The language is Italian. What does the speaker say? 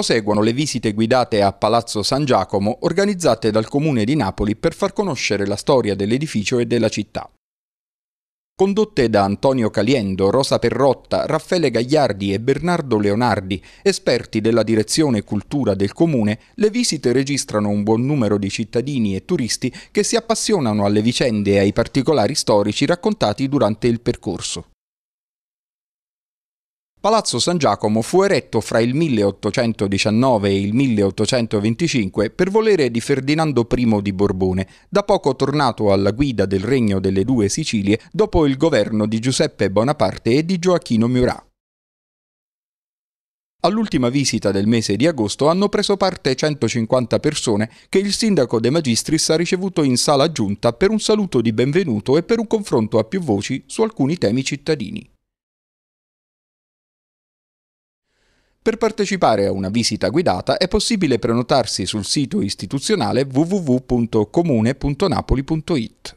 proseguono le visite guidate a Palazzo San Giacomo organizzate dal Comune di Napoli per far conoscere la storia dell'edificio e della città. Condotte da Antonio Caliendo, Rosa Perrotta, Raffaele Gagliardi e Bernardo Leonardi, esperti della direzione cultura del comune, le visite registrano un buon numero di cittadini e turisti che si appassionano alle vicende e ai particolari storici raccontati durante il percorso. Palazzo San Giacomo fu eretto fra il 1819 e il 1825 per volere di Ferdinando I di Borbone, da poco tornato alla guida del Regno delle Due Sicilie dopo il governo di Giuseppe Bonaparte e di Gioacchino Murat. All'ultima visita del mese di agosto hanno preso parte 150 persone che il sindaco De Magistris ha ricevuto in sala giunta per un saluto di benvenuto e per un confronto a più voci su alcuni temi cittadini. Per partecipare a una visita guidata è possibile prenotarsi sul sito istituzionale www.comune.napoli.it.